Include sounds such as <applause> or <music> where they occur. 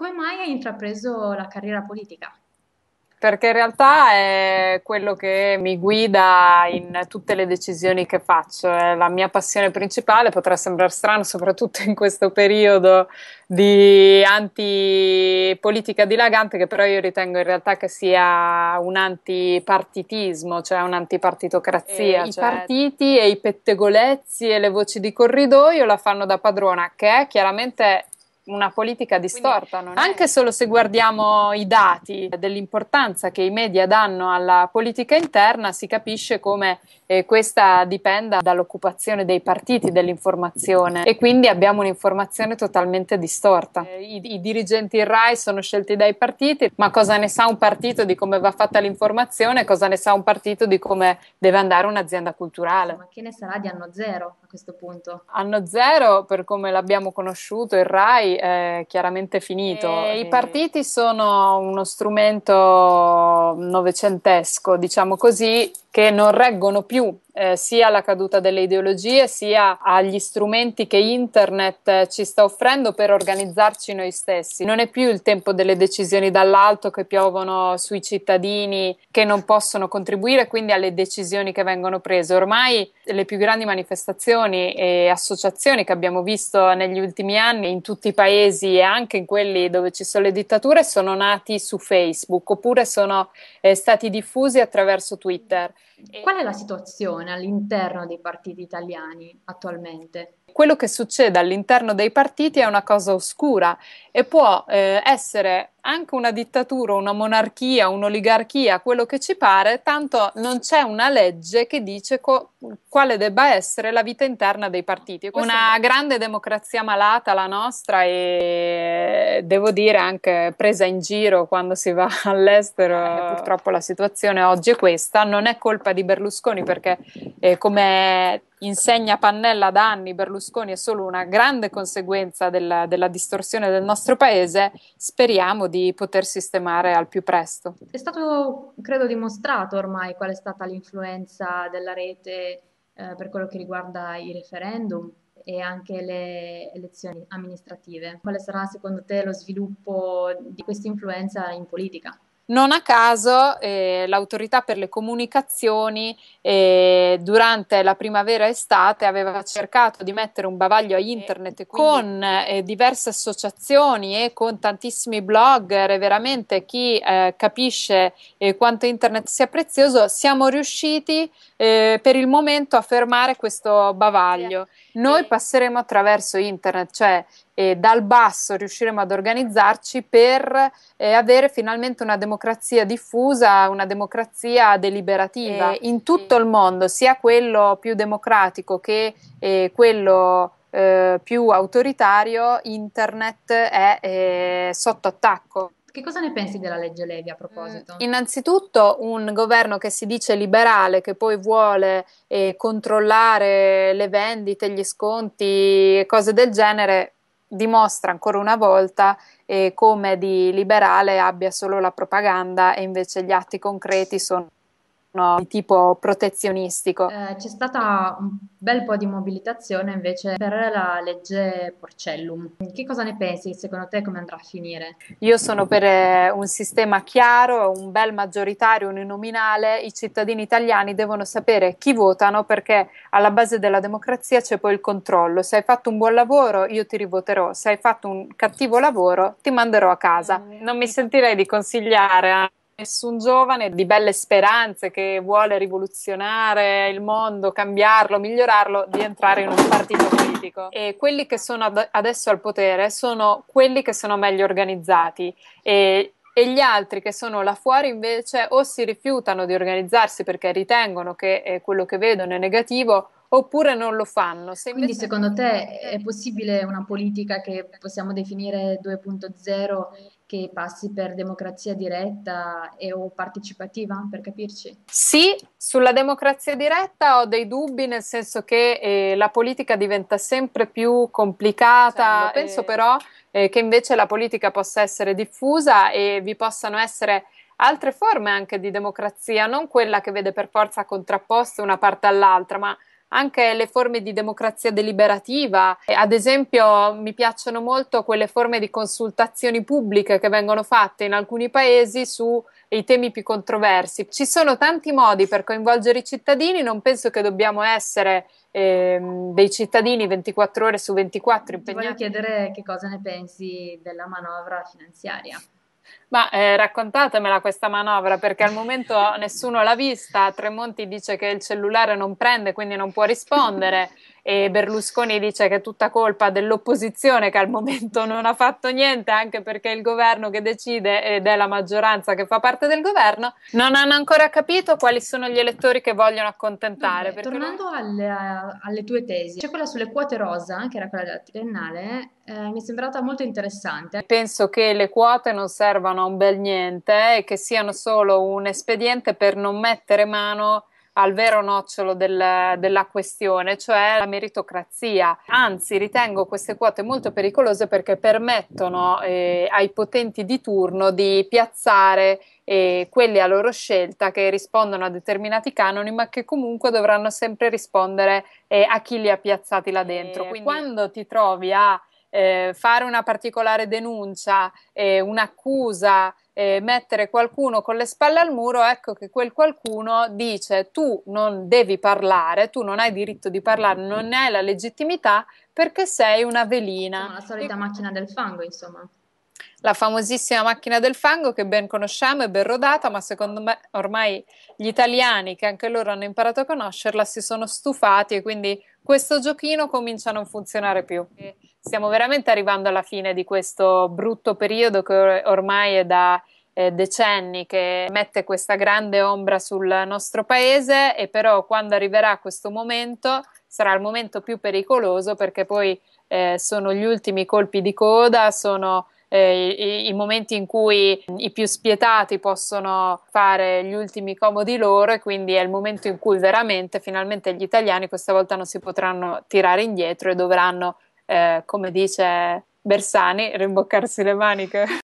Come mai hai intrapreso la carriera politica? perché in realtà è quello che mi guida in tutte le decisioni che faccio, è la mia passione principale, potrà sembrare strano soprattutto in questo periodo di antipolitica dilagante che però io ritengo in realtà che sia un antipartitismo, cioè un'antipartitocrazia. Eh, cioè... I partiti e i pettegolezzi e le voci di corridoio la fanno da padrona, che è chiaramente una politica distorta. Quindi, anche solo se guardiamo i dati dell'importanza che i media danno alla politica interna, si capisce come eh, questa dipenda dall'occupazione dei partiti dell'informazione e quindi abbiamo un'informazione totalmente distorta. Eh, i, I dirigenti RAI sono scelti dai partiti, ma cosa ne sa un partito di come va fatta l'informazione? Cosa ne sa un partito di come deve andare un'azienda culturale? Ma che ne sarà di anno zero a questo punto? Anno zero, per come l'abbiamo conosciuto, il RAI è chiaramente finito. E eh, I partiti sono uno strumento novecentesco, diciamo così, che non reggono più eh, sia alla caduta delle ideologie sia agli strumenti che internet eh, ci sta offrendo per organizzarci noi stessi. Non è più il tempo delle decisioni dall'alto che piovono sui cittadini che non possono contribuire quindi alle decisioni che vengono prese. Ormai le più grandi manifestazioni e associazioni che abbiamo visto negli ultimi anni in tutti i paesi e anche in quelli dove ci sono le dittature sono nati su Facebook oppure sono eh, stati diffusi attraverso Twitter. Qual è la situazione all'interno dei partiti italiani attualmente? Quello che succede all'interno dei partiti è una cosa oscura e può eh, essere anche una dittatura, una monarchia, un'oligarchia, quello che ci pare, tanto non c'è una legge che dice co- quale debba essere la vita interna dei partiti. Una grande democrazia malata la nostra e devo dire anche presa in giro quando si va <laughs> all'estero, eh, eh, purtroppo la situazione oggi è questa, non è colpa di Berlusconi perché eh, come insegna Pannella da anni Berlusconi è solo una grande conseguenza della, della, distorsione del nostro paese, speriamo di poter sistemare al più presto. È stato, credo, dimostrato ormai qual è stata l'influenza della rete eh, per quello che riguarda i referendum e anche le elezioni amministrative. Quale sarà secondo te lo sviluppo di questa influenza in politica? Non a caso eh, l'autorità per le comunicazioni eh, durante la primavera-estate aveva cercato di mettere un bavaglio a eh, internet con eh, diverse associazioni e con tantissimi blogger veramente chi eh, capisce eh, quanto internet sia prezioso, siamo riusciti per il momento a fermare questo bavaglio. Noi passeremo attraverso internet, cioè eh, dal basso riusciremo ad organizzarci per eh, avere finalmente una democrazia diffusa, una democrazia deliberativa e eh, in tutto il mondo, sia quello più democratico che eh, quello eh, più autoritario, internet è eh, sotto attacco. Che cosa ne pensi della legge Levi a proposito? Mm, innanzitutto un governo che si dice liberale, che poi vuole eh, controllare le vendite, gli sconti, cose del genere, dimostra ancora una volta eh, come di liberale abbia solo la propaganda e invece gli atti concreti sono di tipo protezionistico. Eh, c'è stata un bel po' di mobilitazione invece per la legge Porcellum. Che cosa ne pensi? Secondo te come andrà a finire? Io sono per eh, un sistema chiaro, un bel maggioritario uninominale. I cittadini italiani devono sapere chi votano perché alla base della democrazia c'è poi il controllo. Se hai fatto un buon lavoro io ti rivoterò, se hai fatto un cattivo lavoro ti manderò a casa. Eh, non mi sentirei di consigliare a nessun giovane di belle speranze che vuole rivoluzionare il mondo, cambiarlo, migliorarlo, di entrare in un partito politico. E quelli che sono ad- adesso al potere sono quelli che sono meglio organizzati e, e gli altri che sono là fuori invece o si rifiutano di organizzarsi perché ritengono che eh, quello che vedono è negativo oppure non lo fanno. Se Quindi secondo te è possibile una politica che possiamo definire 2.0 che passi per democrazia diretta e o partecipativa, per capirci? Sì, sulla democrazia diretta ho dei dubbi, nel senso che eh, la politica diventa sempre più complicata. Certo, penso eh... però eh, che invece la politica possa essere diffusa e vi possano essere altre forme anche di democrazia, non quella che vede per forza contrapposte una parte all'altra, ma anche le forme di democrazia deliberativa. Ad esempio, mi piacciono molto quelle forme di consultazioni pubbliche che vengono fatte in alcuni paesi su i temi più controversi. Ci sono tanti modi per coinvolgere i cittadini, non penso che dobbiamo essere ehm, dei cittadini 24 ore su 24 impegnati. Ti voglio chiedere che cosa ne pensi della manovra finanziaria. Ma eh, raccontatemela questa manovra perché al momento nessuno l'ha vista, Tremonti dice che il cellulare non prende quindi non può rispondere e Berlusconi dice che è tutta colpa dell'opposizione che al momento non ha fatto niente, anche perché è il governo che decide ed è la maggioranza che fa parte del governo, non hanno ancora capito quali sono gli elettori che vogliono accontentare. Vabbè, tornando non... alle, alle, tue tesi, c'è quella sulle quote rosa, che era quella della triennale, eh, mi è sembrata molto interessante. Penso che le quote non servano a un bel niente e che siano solo un espediente per non mettere mano al vero nocciolo del, della questione, cioè la meritocrazia. Anzi, ritengo queste quote molto pericolose perché permettono eh, ai potenti di turno di piazzare eh, quelli a loro scelta che rispondono a determinati canoni, ma che comunque dovranno sempre rispondere eh, a chi li ha piazzati là dentro. Eh, Quindi quando ti trovi a eh, fare una particolare denuncia, eh, un'accusa eh, mettere qualcuno con le spalle al muro, ecco che quel qualcuno dice tu non devi parlare, tu non hai diritto di parlare, non hai la legittimità perché sei una velina. Insomma, la solita e... macchina del fango, insomma. La famosissima macchina del fango che ben conosciamo e ben rodata, ma secondo me ormai gli italiani che anche loro hanno imparato a conoscerla si sono stufati e quindi questo giochino comincia a non funzionare più. Stiamo veramente arrivando alla fine di questo brutto periodo che or- ormai è da eh, decenni che mette questa grande ombra sul nostro paese e però quando arriverà questo momento sarà il momento più pericoloso perché poi eh, sono gli ultimi colpi di coda, sono eh, i, i, momenti in cui i più spietati possono fare gli ultimi comodi loro e quindi è il momento in cui veramente finalmente gli italiani questa volta non si potranno tirare indietro e dovranno, eh, come dice Bersani, rimboccarsi le maniche.